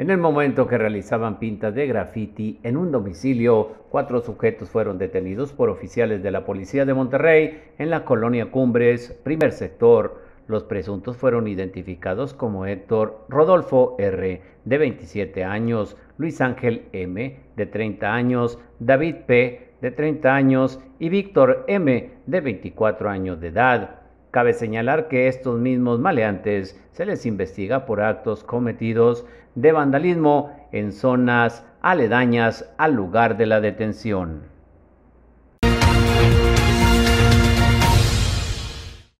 En el momento que realizaban pintas de graffiti en un domicilio, cuatro sujetos fueron detenidos por oficiales de la Policía de Monterrey en la colonia Cumbres, primer sector. Los presuntos fueron identificados como Héctor Rodolfo R., de 27 años, Luis Ángel M., de 30 años, David P., de 30 años y Víctor M., de 24 años de edad. Cabe señalar que estos mismos maleantes se les investiga por actos cometidos de vandalismo en zonas aledañas al lugar de la detención.